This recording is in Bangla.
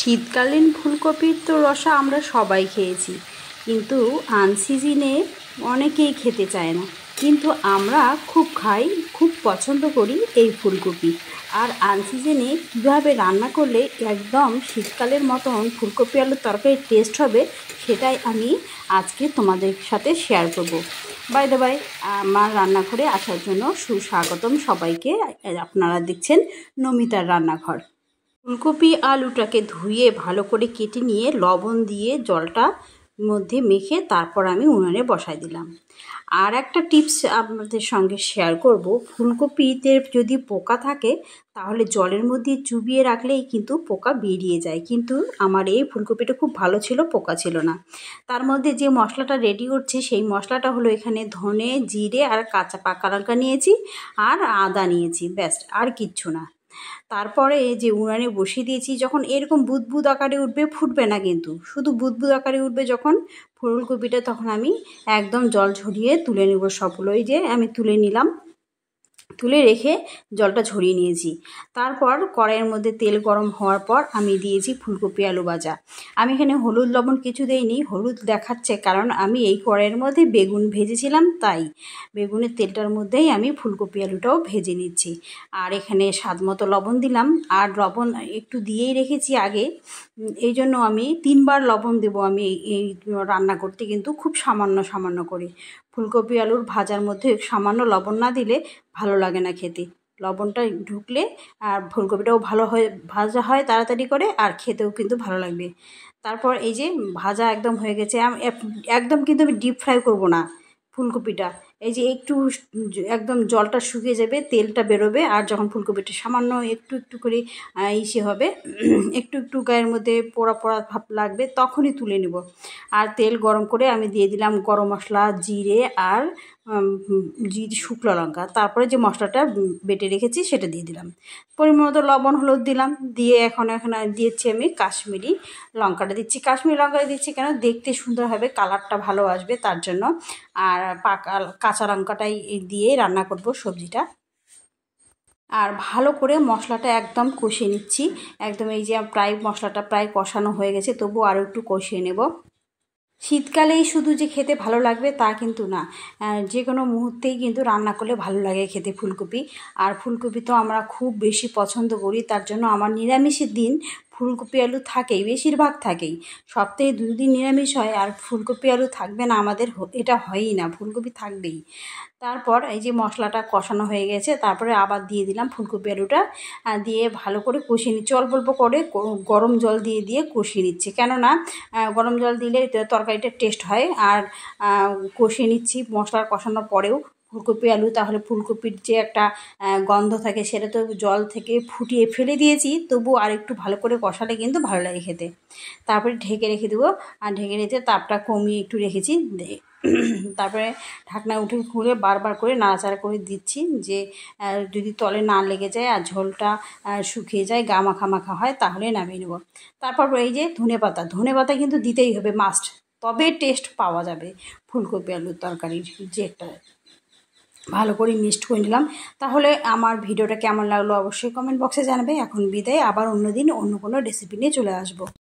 শীতকালীন ফুলকপির তো রসা আমরা সবাই খেয়েছি কিন্তু আনসিজিনে অনেকেই খেতে চায় না কিন্তু আমরা খুব খাই খুব পছন্দ করি এই ফুলকপি আর আনসিজেনে কীভাবে রান্না করলে একদম শীতকালের মতন ফুলকপি আলুর তরকারি টেস্ট হবে সেটাই আমি আজকে তোমাদের সাথে শেয়ার করব বাই দা বাই আমার রান্নাঘরে আসার জন্য সুস্বাগতম সবাইকে আপনারা দেখছেন নমিতার রান্নাঘর ফুলকপি আলুটাকে ধুয়ে ভালো করে কেটে নিয়ে লবণ দিয়ে জলটা মধ্যে মেখে তারপর আমি উনুনে বসাই দিলাম আর একটা টিপস আপনাদের সঙ্গে শেয়ার করব ফুলকপিতে যদি পোকা থাকে তাহলে জলের মধ্যে চুবিয়ে রাখলেই কিন্তু পোকা বেরিয়ে যায় কিন্তু আমার এই ফুলকপিটা খুব ভালো ছিল পোকা ছিল না তার মধ্যে যে মশলাটা রেডি করছে সেই মশলাটা হলো এখানে ধনে জিরে আর কাঁচা পাকা লঙ্কা নিয়েছি আর আদা নিয়েছি ব্যাস আর কিচ্ছু না তারপরে যে উনানে বসিয়ে দিয়েছি যখন এরকম বুদবুদ আকারে উঠবে ফুটবে না কিন্তু শুধু বুদবুদ আকারে উঠবে যখন ফুলকপিটা তখন আমি একদম জল ঝরিয়ে তুলে নেব সবগুলোই যে আমি তুলে নিলাম তুলে রেখে জলটা ঝরিয়ে নিয়েছি তারপর কড়াইয়ের মধ্যে তেল গরম হওয়ার পর আমি দিয়েছি ফুলকপি আলু ভাজা আমি এখানে হলুদ লবণ কিছু দেইনি হলুদ দেখাচ্ছে কারণ আমি এই কড়াইয়ের মধ্যে বেগুন ভেজেছিলাম তাই বেগুনের তেলটার মধ্যেই আমি ফুলকপি আলুটাও ভেজে নিচ্ছি আর এখানে স্বাদ মতো লবণ দিলাম আর লবণ একটু দিয়েই রেখেছি আগে এই জন্য আমি তিনবার লবণ দেবো আমি এই রান্না করতে কিন্তু খুব সামান্য সামান্য করে ফুলকপি আলুর ভাজার মধ্যে সামান্য লবণ না দিলে ভালো লাগে না খেতে লবণটা ঢুকলে আর ফুলকপিটাও ভালো হয়ে ভাজা হয় তাড়াতাড়ি করে আর খেতেও কিন্তু ভালো লাগবে তারপর এই যে ভাজা একদম হয়ে গেছে একদম কিন্তু আমি ডিপ ফ্রাই করব না ফুলকপিটা এই যে একটু একদম জলটা শুকিয়ে যাবে তেলটা বেরোবে আর যখন ফুলকপিটা সামান্য একটু একটু করে ইসে হবে একটু একটু গায়ের মধ্যে পোড়া পোড়া ভাব লাগবে তখনই তুলে নেব আর তেল গরম করে আমি দিয়ে দিলাম গরম মশলা জিরে আর শুকনো লঙ্কা তারপরে যে মশলাটা বেটে রেখেছি সেটা দিয়ে দিলাম পরিমাণ মতো লবণ হলুদ দিলাম দিয়ে এখন এখানে দিয়েছি আমি কাশ্মীরি লঙ্কাটা দিচ্ছি কাশ্মীরি লঙ্কাটা দিচ্ছি কেন দেখতে সুন্দর হবে কালারটা ভালো আসবে তার জন্য আর পাকা কাঁচা লঙ্কাটাই দিয়ে রান্না করব সবজিটা আর ভালো করে মশলাটা একদম কষিয়ে নিচ্ছি একদম এই যে প্রায় মশলাটা প্রায় কষানো হয়ে গেছে তবু আরও একটু কষিয়ে নেব শীতকালেই শুধু যে খেতে ভালো লাগবে তা কিন্তু না যে কোনো মুহূর্তেই কিন্তু রান্না করলে ভালো লাগে খেতে ফুলকপি আর ফুলকপি তো আমরা খুব বেশি পছন্দ করি তার জন্য আমার নিরামিষের দিন ফুলকপি আলু থাকেই বেশিরভাগ থাকেই সপ্তাহে দুদিন নিরামিষ হয় আর ফুলকপি আলু থাকবে না আমাদের এটা হয়ই না ফুলকপি থাকবেই তারপর এই যে মশলাটা কষানো হয়ে গেছে তারপরে আবার দিয়ে দিলাম ফুলকপি আলুটা দিয়ে ভালো করে কষিয়ে নিচ্ছি অল্প অল্প করে গরম জল দিয়ে দিয়ে কষিয়ে নিচ্ছি কেননা গরম জল দিলে তরকারিটা টেস্ট হয় আর কষিয়ে নিচ্ছি মশলা কষানোর পরেও ফুলকপি আলু তাহলে ফুলকপির যে একটা গন্ধ থাকে সেটা তো জল থেকে ফুটিয়ে ফেলে দিয়েছি তবু আর একটু ভালো করে কষালে কিন্তু ভালো লাগে খেতে তারপরে ঢেকে রেখে দেবো আর ঢেকে রেখে তাপটা কমিয়ে একটু রেখেছি তারপরে ঢাকনা উঠে খুলে বারবার করে নাড়াচাড়া করে দিচ্ছি যে যদি তলে না লেগে যায় আর ঝোলটা শুকিয়ে যায় গা মাখা মাখা হয় তাহলে নামিয়ে নেব তারপর এই যে ধনে পাতা ধনে পাতা কিন্তু দিতেই হবে মাস্ট তবে টেস্ট পাওয়া যাবে ফুলকপি আলুর তরকারির যে একটা ভালো করে মিক্সড করে নিলাম তাহলে আমার ভিডিওটা কেমন লাগলো অবশ্যই কমেন্ট বক্সে জানাবে এখন বিদায় আবার অন্য দিন অন্য কোনো রেসিপি নিয়ে চলে আসবো